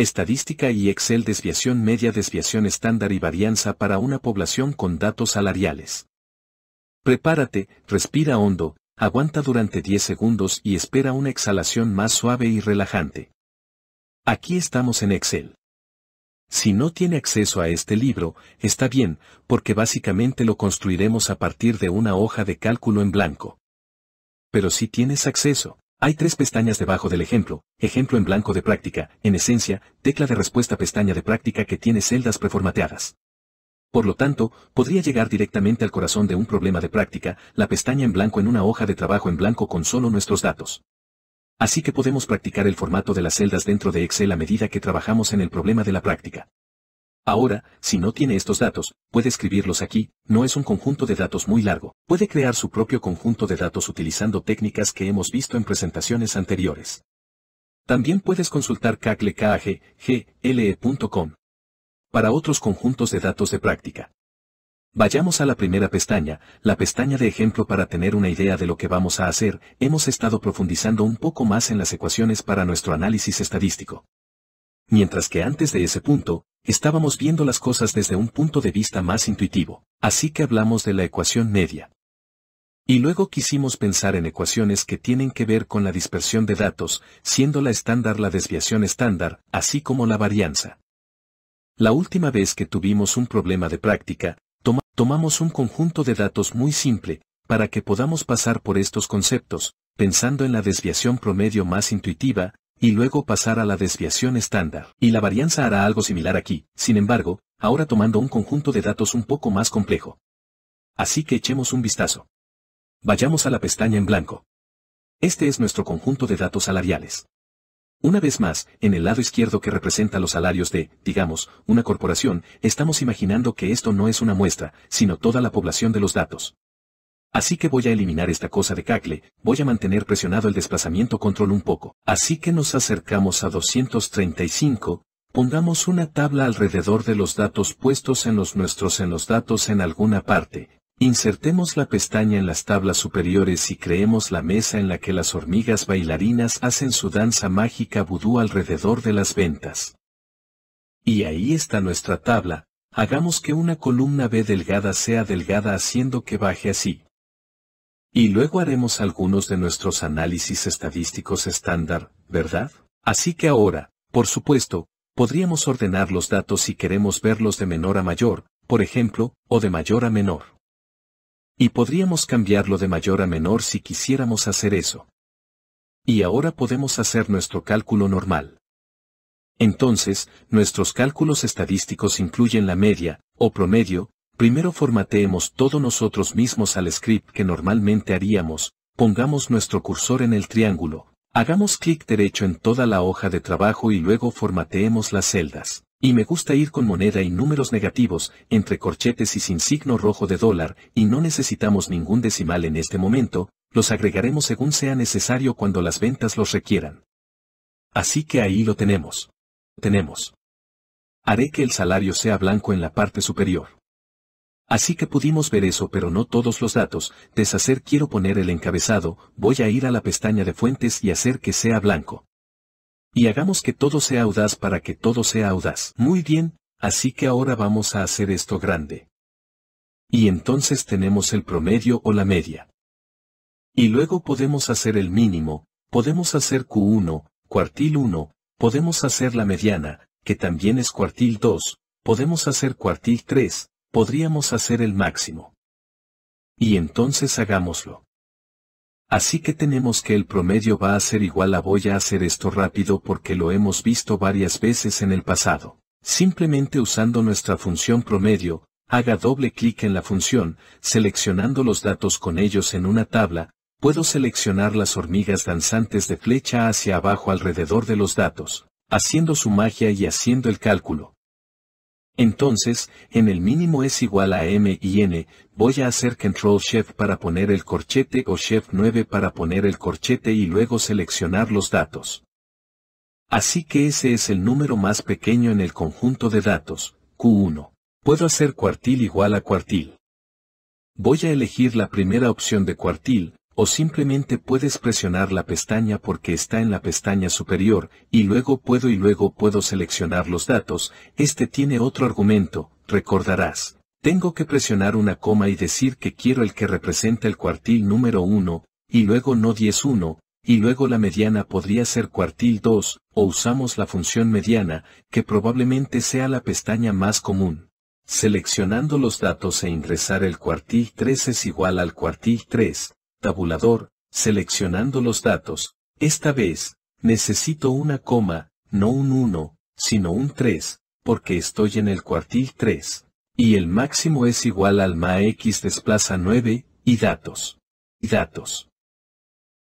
Estadística y Excel desviación media desviación estándar y varianza para una población con datos salariales. Prepárate, respira hondo, aguanta durante 10 segundos y espera una exhalación más suave y relajante. Aquí estamos en Excel. Si no tiene acceso a este libro, está bien, porque básicamente lo construiremos a partir de una hoja de cálculo en blanco. Pero si tienes acceso, hay tres pestañas debajo del ejemplo, ejemplo en blanco de práctica, en esencia, tecla de respuesta pestaña de práctica que tiene celdas preformateadas. Por lo tanto, podría llegar directamente al corazón de un problema de práctica, la pestaña en blanco en una hoja de trabajo en blanco con solo nuestros datos. Así que podemos practicar el formato de las celdas dentro de Excel a medida que trabajamos en el problema de la práctica. Ahora, si no tiene estos datos, puede escribirlos aquí, no es un conjunto de datos muy largo, puede crear su propio conjunto de datos utilizando técnicas que hemos visto en presentaciones anteriores. También puedes consultar cacle.kag.gle.com e, para otros conjuntos de datos de práctica. Vayamos a la primera pestaña, la pestaña de ejemplo para tener una idea de lo que vamos a hacer, hemos estado profundizando un poco más en las ecuaciones para nuestro análisis estadístico. Mientras que antes de ese punto, Estábamos viendo las cosas desde un punto de vista más intuitivo, así que hablamos de la ecuación media. Y luego quisimos pensar en ecuaciones que tienen que ver con la dispersión de datos, siendo la estándar la desviación estándar, así como la varianza. La última vez que tuvimos un problema de práctica, tomamos un conjunto de datos muy simple, para que podamos pasar por estos conceptos, pensando en la desviación promedio más intuitiva, y luego pasar a la desviación estándar. Y la varianza hará algo similar aquí, sin embargo, ahora tomando un conjunto de datos un poco más complejo. Así que echemos un vistazo. Vayamos a la pestaña en blanco. Este es nuestro conjunto de datos salariales. Una vez más, en el lado izquierdo que representa los salarios de, digamos, una corporación, estamos imaginando que esto no es una muestra, sino toda la población de los datos. Así que voy a eliminar esta cosa de cacle, voy a mantener presionado el desplazamiento control un poco. Así que nos acercamos a 235, pongamos una tabla alrededor de los datos puestos en los nuestros en los datos en alguna parte, insertemos la pestaña en las tablas superiores y creemos la mesa en la que las hormigas bailarinas hacen su danza mágica vudú alrededor de las ventas. Y ahí está nuestra tabla, hagamos que una columna B delgada sea delgada haciendo que baje así. Y luego haremos algunos de nuestros análisis estadísticos estándar, ¿verdad? Así que ahora, por supuesto, podríamos ordenar los datos si queremos verlos de menor a mayor, por ejemplo, o de mayor a menor. Y podríamos cambiarlo de mayor a menor si quisiéramos hacer eso. Y ahora podemos hacer nuestro cálculo normal. Entonces, nuestros cálculos estadísticos incluyen la media, o promedio, Primero formateemos todo nosotros mismos al script que normalmente haríamos, pongamos nuestro cursor en el triángulo, hagamos clic derecho en toda la hoja de trabajo y luego formateemos las celdas. Y me gusta ir con moneda y números negativos, entre corchetes y sin signo rojo de dólar, y no necesitamos ningún decimal en este momento, los agregaremos según sea necesario cuando las ventas los requieran. Así que ahí lo tenemos. Tenemos. Haré que el salario sea blanco en la parte superior. Así que pudimos ver eso pero no todos los datos, deshacer quiero poner el encabezado, voy a ir a la pestaña de fuentes y hacer que sea blanco. Y hagamos que todo sea audaz para que todo sea audaz. Muy bien, así que ahora vamos a hacer esto grande. Y entonces tenemos el promedio o la media. Y luego podemos hacer el mínimo, podemos hacer Q1, cuartil 1, podemos hacer la mediana, que también es cuartil 2, podemos hacer cuartil 3, podríamos hacer el máximo. Y entonces hagámoslo. Así que tenemos que el promedio va a ser igual a voy a hacer esto rápido porque lo hemos visto varias veces en el pasado. Simplemente usando nuestra función promedio, haga doble clic en la función, seleccionando los datos con ellos en una tabla, puedo seleccionar las hormigas danzantes de flecha hacia abajo alrededor de los datos, haciendo su magia y haciendo el cálculo. Entonces, en el mínimo es igual a m y n, voy a hacer control shift para poner el corchete o shift 9 para poner el corchete y luego seleccionar los datos. Así que ese es el número más pequeño en el conjunto de datos, Q1. Puedo hacer cuartil igual a cuartil. Voy a elegir la primera opción de cuartil, o simplemente puedes presionar la pestaña porque está en la pestaña superior, y luego puedo y luego puedo seleccionar los datos, este tiene otro argumento, recordarás. Tengo que presionar una coma y decir que quiero el que representa el cuartil número 1, y luego no 10-1, y luego la mediana podría ser cuartil 2, o usamos la función mediana, que probablemente sea la pestaña más común. Seleccionando los datos e ingresar el cuartil 3 es igual al cuartil 3, tabulador, seleccionando los datos. Esta vez, necesito una coma, no un 1, sino un 3, porque estoy en el cuartil 3. Y el máximo es igual al max desplaza 9, y datos. Y datos.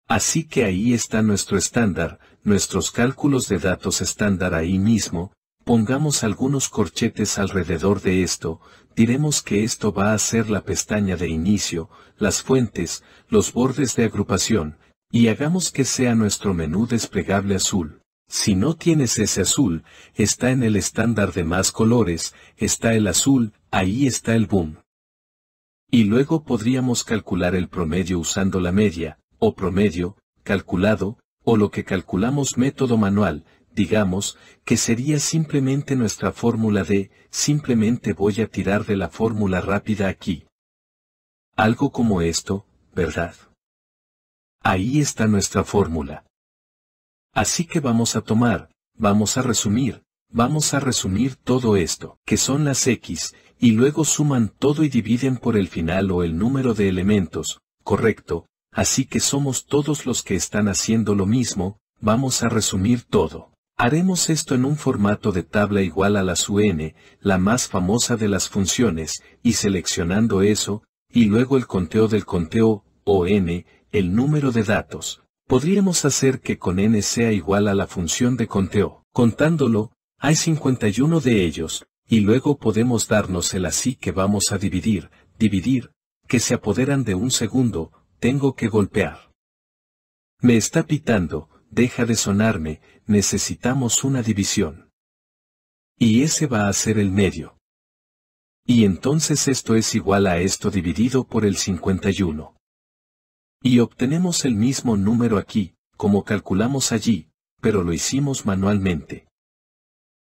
Así que ahí está nuestro estándar, nuestros cálculos de datos estándar ahí mismo, pongamos algunos corchetes alrededor de esto, diremos que esto va a ser la pestaña de inicio, las fuentes, los bordes de agrupación, y hagamos que sea nuestro menú desplegable azul. Si no tienes ese azul, está en el estándar de más colores, está el azul, ahí está el boom. Y luego podríamos calcular el promedio usando la media, o promedio, calculado, o lo que calculamos método manual, digamos, que sería simplemente nuestra fórmula de, simplemente voy a tirar de la fórmula rápida aquí. Algo como esto, ¿verdad? Ahí está nuestra fórmula. Así que vamos a tomar, vamos a resumir, vamos a resumir todo esto, que son las x, y luego suman todo y dividen por el final o el número de elementos, correcto, así que somos todos los que están haciendo lo mismo, vamos a resumir todo. Haremos esto en un formato de tabla igual a la su n, la más famosa de las funciones, y seleccionando eso, y luego el conteo del conteo, o n, el número de datos. Podríamos hacer que con n sea igual a la función de conteo. Contándolo, hay 51 de ellos, y luego podemos darnos el así que vamos a dividir, dividir, que se apoderan de un segundo, tengo que golpear. Me está pitando, deja de sonarme, necesitamos una división. Y ese va a ser el medio. Y entonces esto es igual a esto dividido por el 51. Y obtenemos el mismo número aquí, como calculamos allí, pero lo hicimos manualmente.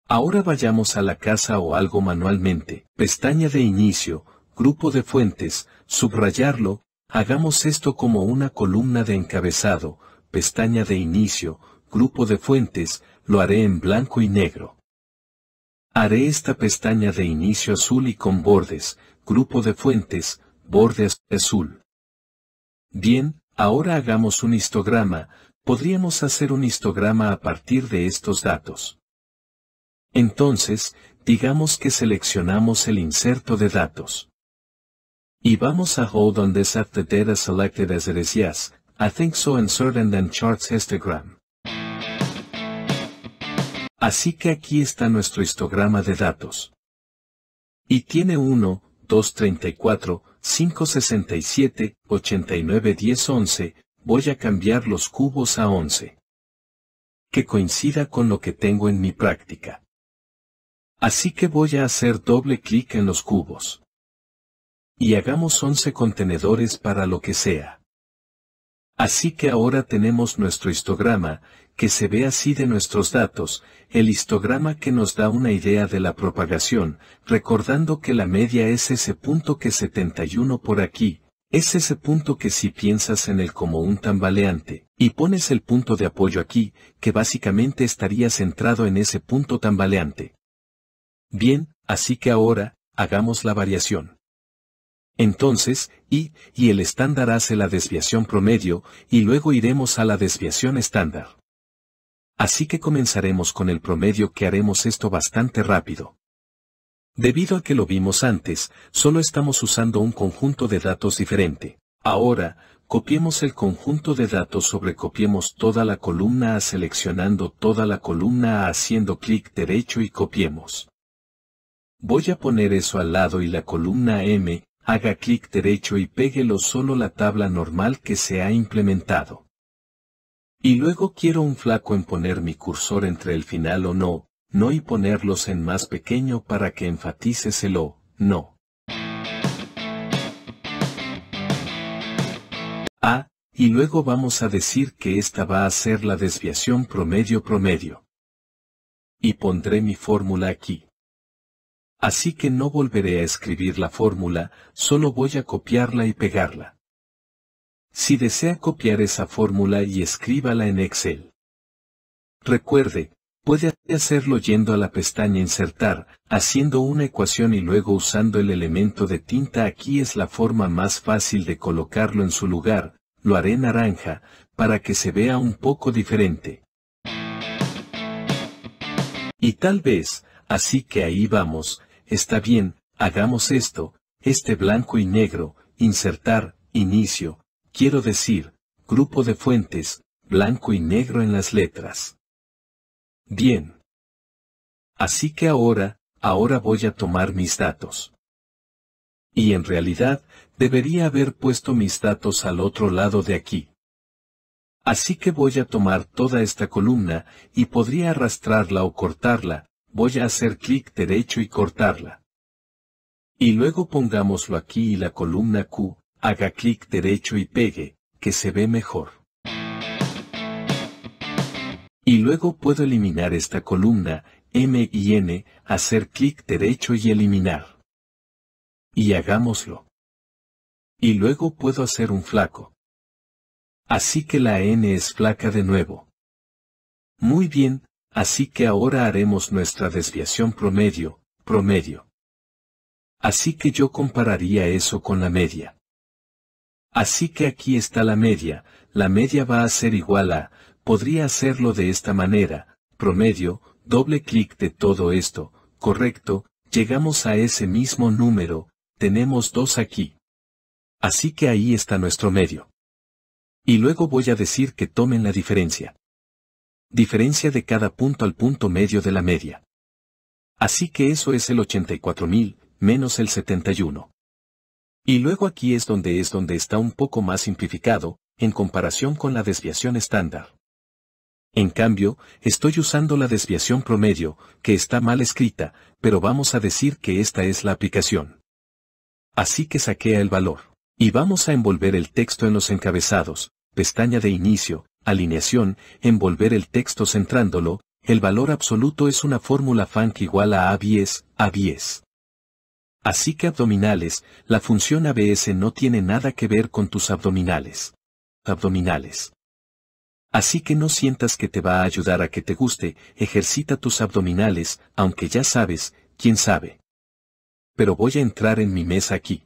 Ahora vayamos a la casa o algo manualmente, pestaña de inicio, grupo de fuentes, subrayarlo, hagamos esto como una columna de encabezado, pestaña de inicio, grupo de fuentes, lo haré en blanco y negro. Haré esta pestaña de inicio azul y con bordes, grupo de fuentes, bordes, azul. Bien, ahora hagamos un histograma, podríamos hacer un histograma a partir de estos datos. Entonces, digamos que seleccionamos el inserto de datos. Y vamos a hold on this the data selected as it is yes, I think so and then charts histogram. Así que aquí está nuestro histograma de datos. Y tiene 1, 2, 34, 5, 67, 89, 10, 11, voy a cambiar los cubos a 11. Que coincida con lo que tengo en mi práctica. Así que voy a hacer doble clic en los cubos. Y hagamos 11 contenedores para lo que sea. Así que ahora tenemos nuestro histograma, que se ve así de nuestros datos, el histograma que nos da una idea de la propagación, recordando que la media es ese punto que 71 por aquí, es ese punto que si piensas en él como un tambaleante, y pones el punto de apoyo aquí, que básicamente estaría centrado en ese punto tambaleante. Bien, así que ahora, hagamos la variación. Entonces, y, y el estándar hace la desviación promedio, y luego iremos a la desviación estándar. Así que comenzaremos con el promedio que haremos esto bastante rápido. Debido a que lo vimos antes, solo estamos usando un conjunto de datos diferente. Ahora, copiemos el conjunto de datos sobre copiemos toda la columna A seleccionando toda la columna A haciendo clic derecho y copiemos. Voy a poner eso al lado y la columna M, haga clic derecho y péguelo solo la tabla normal que se ha implementado. Y luego quiero un flaco en poner mi cursor entre el final o no, no y ponerlos en más pequeño para que enfatices el no. Ah, y luego vamos a decir que esta va a ser la desviación promedio promedio. Y pondré mi fórmula aquí. Así que no volveré a escribir la fórmula, solo voy a copiarla y pegarla. Si desea copiar esa fórmula y escríbala en Excel. Recuerde, puede hacerlo yendo a la pestaña Insertar, haciendo una ecuación y luego usando el elemento de tinta. Aquí es la forma más fácil de colocarlo en su lugar, lo haré naranja, para que se vea un poco diferente. Y tal vez, así que ahí vamos, está bien, hagamos esto, este blanco y negro, insertar, inicio, quiero decir, grupo de fuentes, blanco y negro en las letras. Bien. Así que ahora, ahora voy a tomar mis datos. Y en realidad, debería haber puesto mis datos al otro lado de aquí. Así que voy a tomar toda esta columna, y podría arrastrarla o cortarla, voy a hacer clic derecho y cortarla. Y luego pongámoslo aquí y la columna Q, haga clic derecho y pegue, que se ve mejor. Y luego puedo eliminar esta columna, M y N, hacer clic derecho y eliminar. Y hagámoslo. Y luego puedo hacer un flaco. Así que la N es flaca de nuevo. Muy bien, así que ahora haremos nuestra desviación promedio, promedio. Así que yo compararía eso con la media. Así que aquí está la media, la media va a ser igual a, podría hacerlo de esta manera, promedio, doble clic de todo esto, correcto, llegamos a ese mismo número, tenemos dos aquí. Así que ahí está nuestro medio. Y luego voy a decir que tomen la diferencia. Diferencia de cada punto al punto medio de la media. Así que eso es el 84.000, menos el 71. Y luego aquí es donde es donde está un poco más simplificado, en comparación con la desviación estándar. En cambio, estoy usando la desviación promedio, que está mal escrita, pero vamos a decir que esta es la aplicación. Así que saquea el valor. Y vamos a envolver el texto en los encabezados, pestaña de inicio, alineación, envolver el texto centrándolo, el valor absoluto es una fórmula funk igual a A10, A10. Así que abdominales, la función ABS no tiene nada que ver con tus abdominales. Abdominales. Así que no sientas que te va a ayudar a que te guste, ejercita tus abdominales, aunque ya sabes, quién sabe. Pero voy a entrar en mi mesa aquí.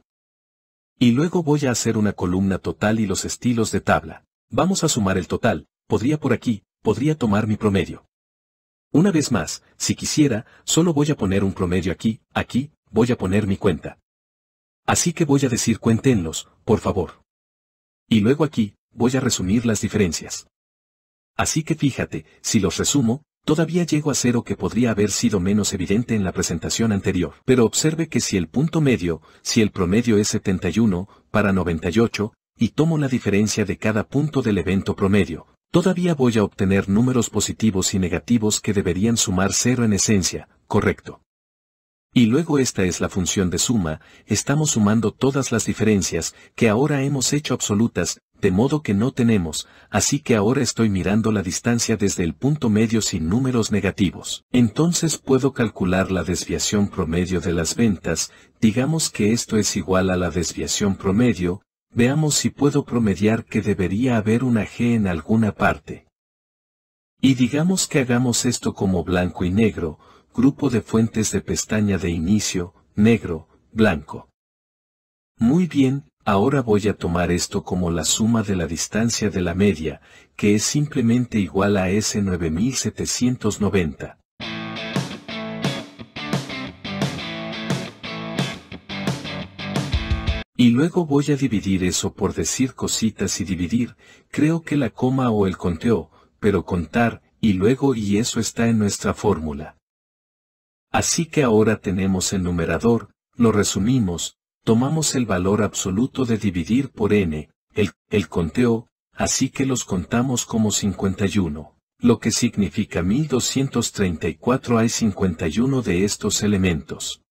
Y luego voy a hacer una columna total y los estilos de tabla. Vamos a sumar el total, podría por aquí, podría tomar mi promedio. Una vez más, si quisiera, solo voy a poner un promedio aquí, aquí, voy a poner mi cuenta. Así que voy a decir cuéntenlos, por favor. Y luego aquí, voy a resumir las diferencias. Así que fíjate, si los resumo, todavía llego a cero que podría haber sido menos evidente en la presentación anterior. Pero observe que si el punto medio, si el promedio es 71, para 98, y tomo la diferencia de cada punto del evento promedio, todavía voy a obtener números positivos y negativos que deberían sumar cero en esencia, correcto. Y luego esta es la función de suma, estamos sumando todas las diferencias, que ahora hemos hecho absolutas, de modo que no tenemos, así que ahora estoy mirando la distancia desde el punto medio sin números negativos. Entonces puedo calcular la desviación promedio de las ventas, digamos que esto es igual a la desviación promedio, veamos si puedo promediar que debería haber una G en alguna parte. Y digamos que hagamos esto como blanco y negro, grupo de fuentes de pestaña de inicio, negro, blanco. Muy bien, ahora voy a tomar esto como la suma de la distancia de la media, que es simplemente igual a S9790. Y luego voy a dividir eso por decir cositas y dividir, creo que la coma o el conteo, pero contar, y luego y eso está en nuestra fórmula. Así que ahora tenemos el numerador, lo resumimos, tomamos el valor absoluto de dividir por n, el, el conteo, así que los contamos como 51, lo que significa 1234 hay 51 de estos elementos.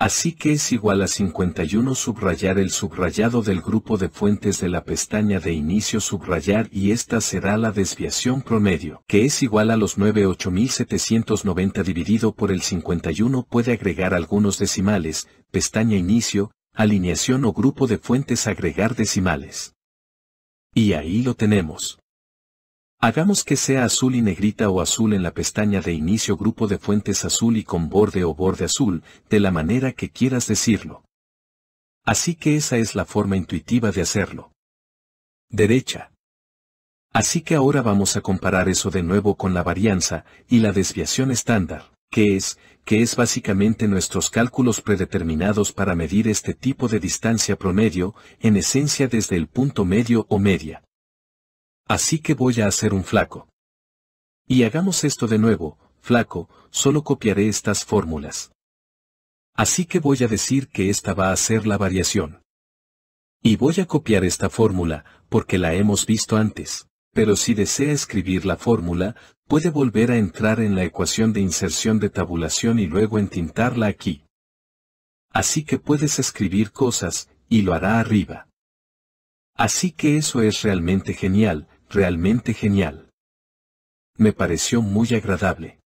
Así que es igual a 51 subrayar el subrayado del grupo de fuentes de la pestaña de inicio subrayar y esta será la desviación promedio, que es igual a los 98790 dividido por el 51 puede agregar algunos decimales, pestaña inicio, alineación o grupo de fuentes agregar decimales. Y ahí lo tenemos. Hagamos que sea azul y negrita o azul en la pestaña de inicio grupo de fuentes azul y con borde o borde azul, de la manera que quieras decirlo. Así que esa es la forma intuitiva de hacerlo. Derecha. Así que ahora vamos a comparar eso de nuevo con la varianza y la desviación estándar, que es, que es básicamente nuestros cálculos predeterminados para medir este tipo de distancia promedio, en esencia desde el punto medio o media así que voy a hacer un flaco. Y hagamos esto de nuevo, flaco, solo copiaré estas fórmulas. Así que voy a decir que esta va a ser la variación. Y voy a copiar esta fórmula, porque la hemos visto antes, pero si desea escribir la fórmula, puede volver a entrar en la ecuación de inserción de tabulación y luego entintarla aquí. Así que puedes escribir cosas, y lo hará arriba. Así que eso es realmente genial, realmente genial. Me pareció muy agradable.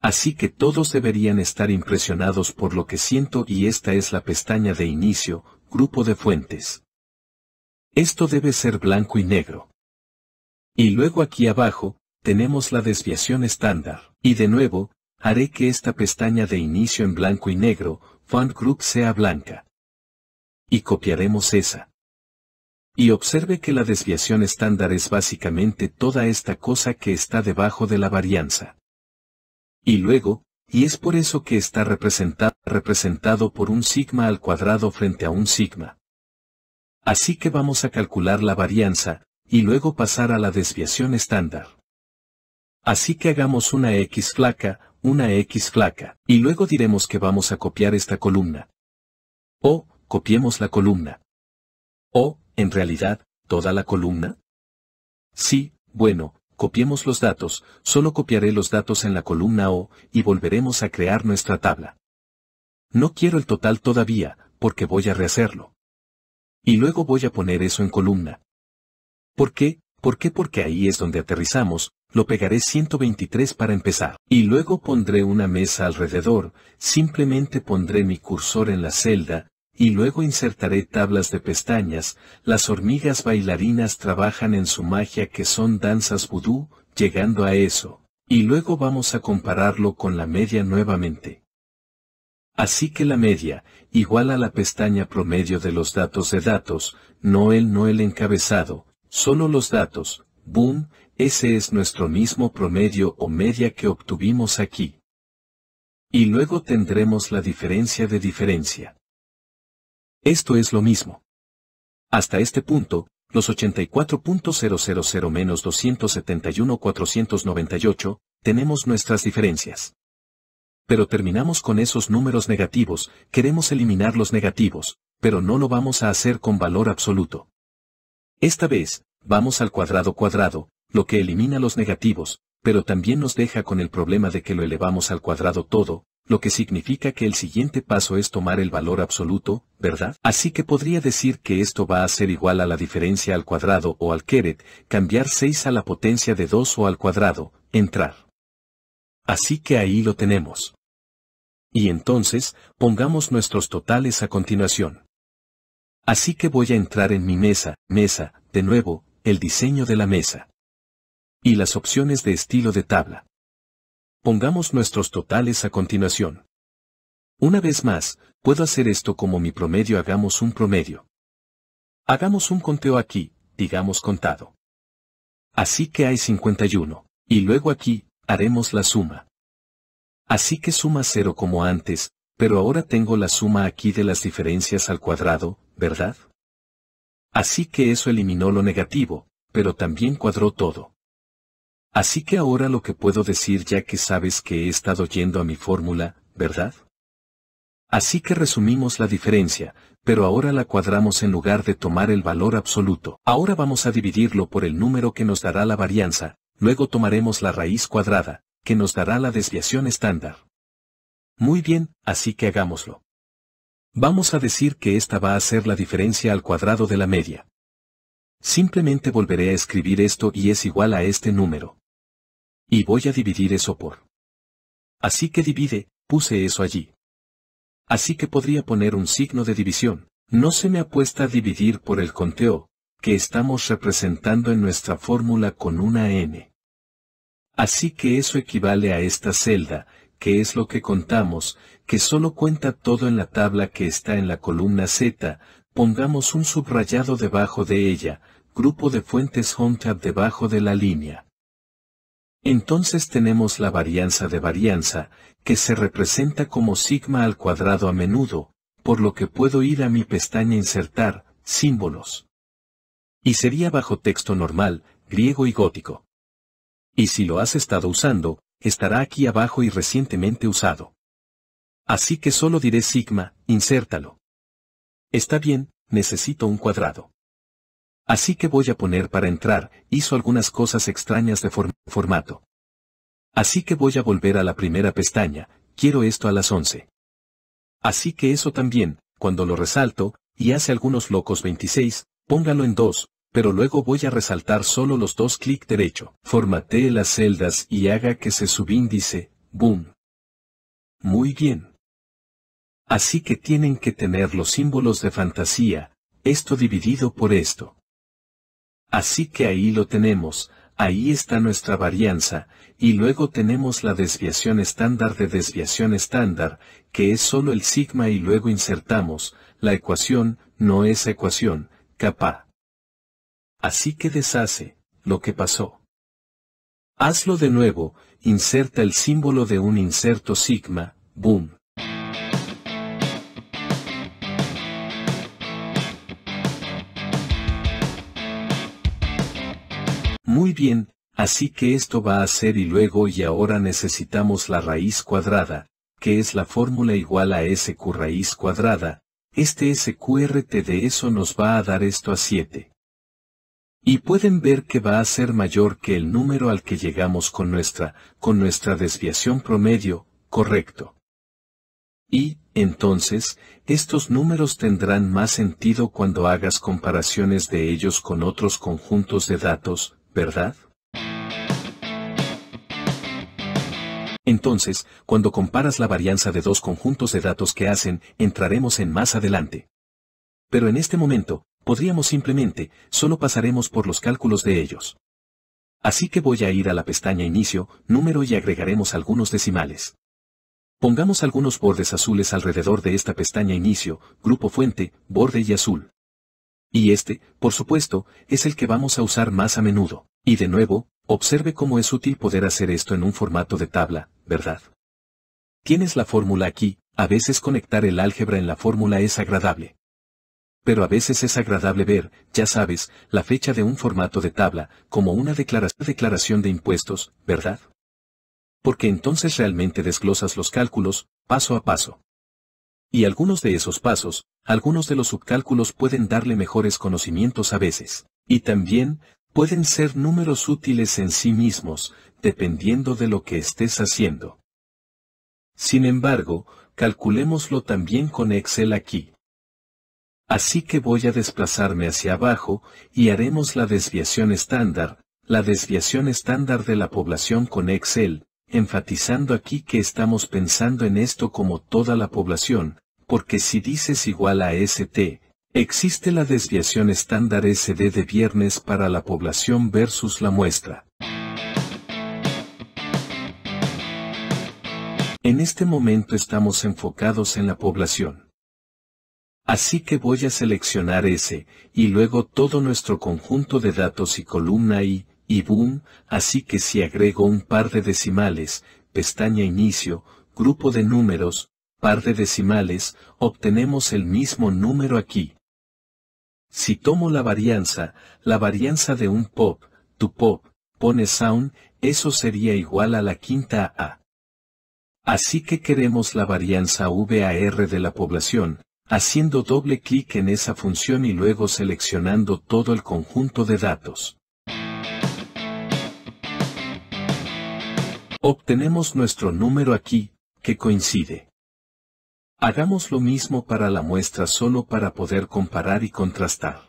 Así que todos deberían estar impresionados por lo que siento y esta es la pestaña de inicio, grupo de fuentes. Esto debe ser blanco y negro. Y luego aquí abajo, tenemos la desviación estándar. Y de nuevo, haré que esta pestaña de inicio en blanco y negro, Font Group sea blanca. Y copiaremos esa. Y observe que la desviación estándar es básicamente toda esta cosa que está debajo de la varianza. Y luego, y es por eso que está representado, representado por un sigma al cuadrado frente a un sigma. Así que vamos a calcular la varianza, y luego pasar a la desviación estándar. Así que hagamos una X flaca, una X flaca, y luego diremos que vamos a copiar esta columna. O, copiemos la columna. O, ¿En realidad, toda la columna? Sí, bueno, copiemos los datos, solo copiaré los datos en la columna O, y volveremos a crear nuestra tabla. No quiero el total todavía, porque voy a rehacerlo. Y luego voy a poner eso en columna. ¿Por qué? ¿Por qué? Porque ahí es donde aterrizamos, lo pegaré 123 para empezar. Y luego pondré una mesa alrededor, simplemente pondré mi cursor en la celda, y luego insertaré tablas de pestañas, las hormigas bailarinas trabajan en su magia que son danzas vudú, llegando a eso, y luego vamos a compararlo con la media nuevamente. Así que la media, igual a la pestaña promedio de los datos de datos, no el no el encabezado, solo los datos, boom, ese es nuestro mismo promedio o media que obtuvimos aquí. Y luego tendremos la diferencia de diferencia. Esto es lo mismo. Hasta este punto, los 84.000 menos 271.498, tenemos nuestras diferencias. Pero terminamos con esos números negativos, queremos eliminar los negativos, pero no lo vamos a hacer con valor absoluto. Esta vez, vamos al cuadrado cuadrado, lo que elimina los negativos, pero también nos deja con el problema de que lo elevamos al cuadrado todo, lo que significa que el siguiente paso es tomar el valor absoluto, ¿verdad? Así que podría decir que esto va a ser igual a la diferencia al cuadrado o al queret, cambiar 6 a la potencia de 2 o al cuadrado, entrar. Así que ahí lo tenemos. Y entonces, pongamos nuestros totales a continuación. Así que voy a entrar en mi mesa, mesa, de nuevo, el diseño de la mesa. Y las opciones de estilo de tabla. Pongamos nuestros totales a continuación. Una vez más, puedo hacer esto como mi promedio hagamos un promedio. Hagamos un conteo aquí, digamos contado. Así que hay 51, y luego aquí, haremos la suma. Así que suma 0 como antes, pero ahora tengo la suma aquí de las diferencias al cuadrado, ¿verdad? Así que eso eliminó lo negativo, pero también cuadró todo. Así que ahora lo que puedo decir ya que sabes que he estado yendo a mi fórmula, ¿verdad? Así que resumimos la diferencia, pero ahora la cuadramos en lugar de tomar el valor absoluto. Ahora vamos a dividirlo por el número que nos dará la varianza, luego tomaremos la raíz cuadrada, que nos dará la desviación estándar. Muy bien, así que hagámoslo. Vamos a decir que esta va a ser la diferencia al cuadrado de la media. Simplemente volveré a escribir esto y es igual a este número. Y voy a dividir eso por. Así que divide, puse eso allí. Así que podría poner un signo de división, no se me apuesta a dividir por el conteo, que estamos representando en nuestra fórmula con una n. Así que eso equivale a esta celda, que es lo que contamos, que solo cuenta todo en la tabla que está en la columna Z, pongamos un subrayado debajo de ella, grupo de fuentes home debajo de la línea. Entonces tenemos la varianza de varianza, que se representa como sigma al cuadrado a menudo, por lo que puedo ir a mi pestaña Insertar, símbolos. Y sería bajo texto normal, griego y gótico. Y si lo has estado usando, estará aquí abajo y recientemente usado. Así que solo diré sigma, insértalo. Está bien, necesito un cuadrado. Así que voy a poner para entrar, hizo algunas cosas extrañas de formato. Así que voy a volver a la primera pestaña, quiero esto a las 11. Así que eso también, cuando lo resalto, y hace algunos locos 26, póngalo en 2, pero luego voy a resaltar solo los dos clic derecho. Formatee las celdas y haga que se subíndice, boom. Muy bien. Así que tienen que tener los símbolos de fantasía, esto dividido por esto. Así que ahí lo tenemos, ahí está nuestra varianza, y luego tenemos la desviación estándar de desviación estándar, que es solo el sigma y luego insertamos, la ecuación, no es ecuación, kappa. Así que deshace, lo que pasó. Hazlo de nuevo, inserta el símbolo de un inserto sigma, boom. Muy bien, así que esto va a ser y luego y ahora necesitamos la raíz cuadrada, que es la fórmula igual a SQ raíz cuadrada, este SQRT de eso nos va a dar esto a 7. Y pueden ver que va a ser mayor que el número al que llegamos con nuestra, con nuestra desviación promedio, correcto. Y, entonces, estos números tendrán más sentido cuando hagas comparaciones de ellos con otros conjuntos de datos, ¿verdad? Entonces, cuando comparas la varianza de dos conjuntos de datos que hacen, entraremos en más adelante. Pero en este momento, podríamos simplemente, solo pasaremos por los cálculos de ellos. Así que voy a ir a la pestaña Inicio, Número y agregaremos algunos decimales. Pongamos algunos bordes azules alrededor de esta pestaña Inicio, Grupo Fuente, Borde y Azul. Y este, por supuesto, es el que vamos a usar más a menudo. Y de nuevo, observe cómo es útil poder hacer esto en un formato de tabla, ¿verdad? Tienes la fórmula aquí, a veces conectar el álgebra en la fórmula es agradable. Pero a veces es agradable ver, ya sabes, la fecha de un formato de tabla, como una declaración de impuestos, ¿verdad? Porque entonces realmente desglosas los cálculos, paso a paso y algunos de esos pasos, algunos de los subcálculos pueden darle mejores conocimientos a veces, y también, pueden ser números útiles en sí mismos, dependiendo de lo que estés haciendo. Sin embargo, calculémoslo también con Excel aquí. Así que voy a desplazarme hacia abajo, y haremos la desviación estándar, la desviación estándar de la población con Excel, enfatizando aquí que estamos pensando en esto como toda la población, porque si dices igual a ST, existe la desviación estándar SD de viernes para la población versus la muestra. En este momento estamos enfocados en la población. Así que voy a seleccionar S, y luego todo nuestro conjunto de datos y columna I, y boom, así que si agrego un par de decimales, pestaña inicio, grupo de números, par de decimales, obtenemos el mismo número aquí. Si tomo la varianza, la varianza de un pop, tu pop, pone sound, eso sería igual a la quinta A. Así que queremos la varianza VAR de la población, haciendo doble clic en esa función y luego seleccionando todo el conjunto de datos. Obtenemos nuestro número aquí, que coincide. Hagamos lo mismo para la muestra solo para poder comparar y contrastar.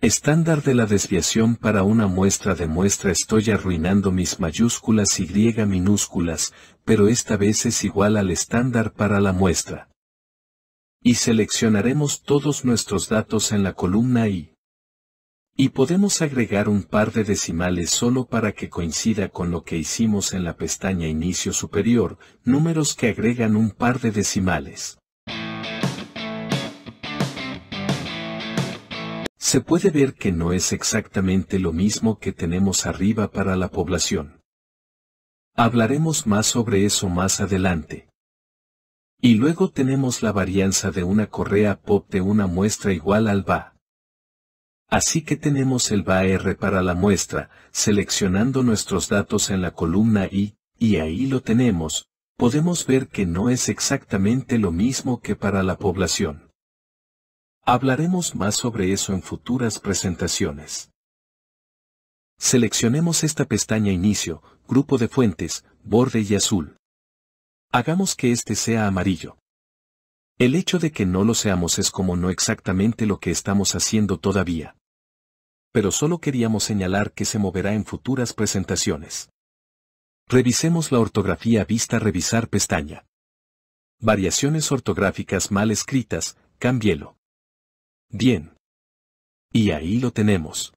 Estándar de la desviación para una muestra de muestra estoy arruinando mis mayúsculas y griega minúsculas, pero esta vez es igual al estándar para la muestra. Y seleccionaremos todos nuestros datos en la columna Y. Y podemos agregar un par de decimales solo para que coincida con lo que hicimos en la pestaña Inicio superior, números que agregan un par de decimales. Se puede ver que no es exactamente lo mismo que tenemos arriba para la población. Hablaremos más sobre eso más adelante. Y luego tenemos la varianza de una correa pop de una muestra igual al va. Así que tenemos el BAR para la muestra, seleccionando nuestros datos en la columna I, y ahí lo tenemos, podemos ver que no es exactamente lo mismo que para la población. Hablaremos más sobre eso en futuras presentaciones. Seleccionemos esta pestaña Inicio, Grupo de Fuentes, Borde y Azul. Hagamos que este sea amarillo. El hecho de que no lo seamos es como no exactamente lo que estamos haciendo todavía pero solo queríamos señalar que se moverá en futuras presentaciones. Revisemos la ortografía vista revisar pestaña. Variaciones ortográficas mal escritas, cámbielo. Bien. Y ahí lo tenemos.